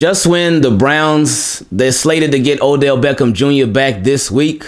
Just when the Browns, they're slated to get Odell Beckham Jr. back this week,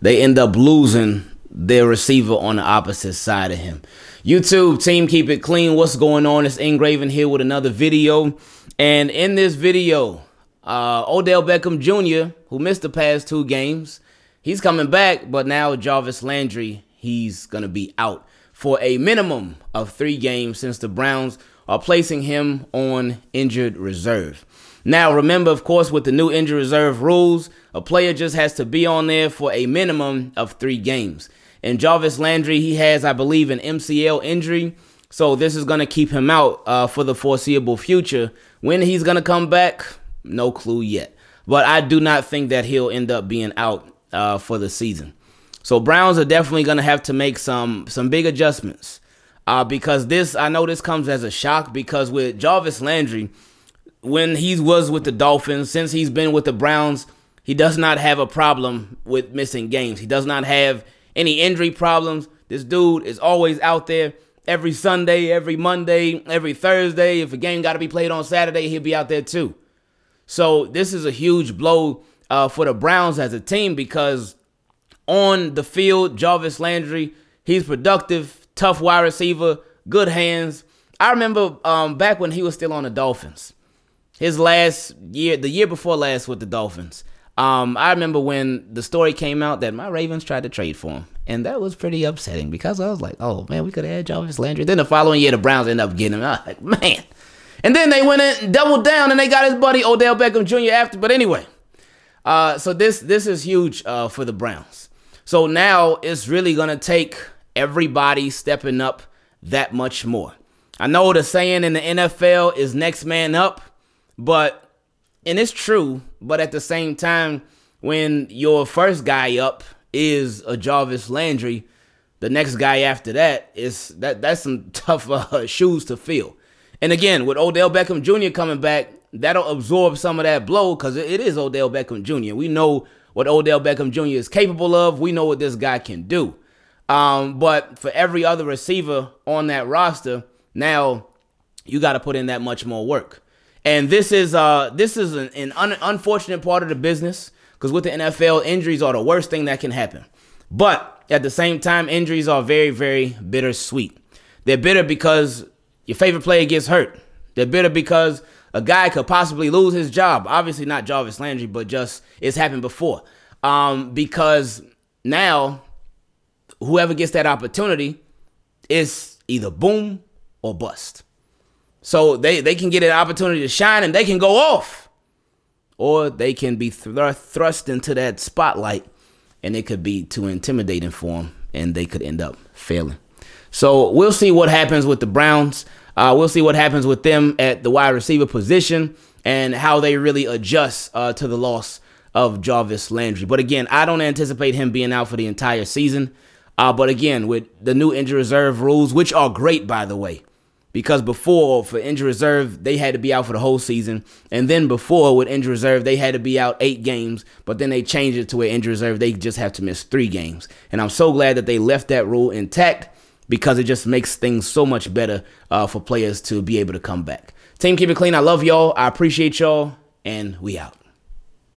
they end up losing their receiver on the opposite side of him. YouTube team, keep it clean. What's going on? It's Engraving here with another video. And in this video, uh, Odell Beckham Jr., who missed the past two games, he's coming back, but now Jarvis Landry, he's going to be out for a minimum of three games since the Browns uh, placing him on injured reserve. Now, remember, of course, with the new injury reserve rules, a player just has to be on there for a minimum of three games. And Jarvis Landry, he has, I believe, an MCL injury. So this is going to keep him out uh, for the foreseeable future. When he's going to come back, no clue yet. But I do not think that he'll end up being out uh, for the season. So Browns are definitely going to have to make some some big adjustments. Uh, because this, I know this comes as a shock because with Jarvis Landry, when he was with the Dolphins, since he's been with the Browns, he does not have a problem with missing games. He does not have any injury problems. This dude is always out there every Sunday, every Monday, every Thursday. If a game got to be played on Saturday, he'll be out there too. So this is a huge blow uh, for the Browns as a team because on the field, Jarvis Landry, he's productive tough wide receiver, good hands. I remember um, back when he was still on the Dolphins, his last year, the year before last with the Dolphins. Um, I remember when the story came out that my Ravens tried to trade for him, and that was pretty upsetting because I was like, "Oh man, we could have had Jarvis Landry." Then the following year, the Browns ended up getting him. I was like, "Man," and then they went in, doubled down, and they got his buddy Odell Beckham Jr. after. But anyway, uh, so this this is huge uh, for the Browns. So now it's really gonna take everybody stepping up that much more. I know the saying in the NFL is next man up, but and it's true, but at the same time, when your first guy up is a Jarvis Landry, the next guy after that is that that's some tough uh, shoes to fill. And again, with Odell Beckham Jr. coming back, that'll absorb some of that blow because it is Odell Beckham Jr. We know what Odell Beckham Jr. is capable of. We know what this guy can do. Um, but for every other receiver on that roster, now you got to put in that much more work. And this is uh, this is an, an un- unfortunate part of the business because with the NFL, injuries are the worst thing that can happen. But at the same time, injuries are very, very bittersweet. They're bitter because your favorite player gets hurt. They're bitter because a guy could possibly lose his job. Obviously, not Jarvis Landry, but just it's happened before. Um, because now whoever gets that opportunity is either boom or bust. So they, they can get an opportunity to shine and they can go off. Or they can be thr thrust into that spotlight and it could be too intimidating for them and they could end up failing. So we'll see what happens with the Browns. Uh, we'll see what happens with them at the wide receiver position and how they really adjust uh, to the loss of Jarvis Landry. But again, I don't anticipate him being out for the entire season. Uh, but again, with the new injury reserve rules, which are great, by the way, because before for injury reserve, they had to be out for the whole season. And then before with injury reserve, they had to be out eight games, but then they changed it to where injury reserve, they just have to miss three games. And I'm so glad that they left that rule intact because it just makes things so much better uh, for players to be able to come back. Team, keep it clean. I love y'all. I appreciate y'all. And we out.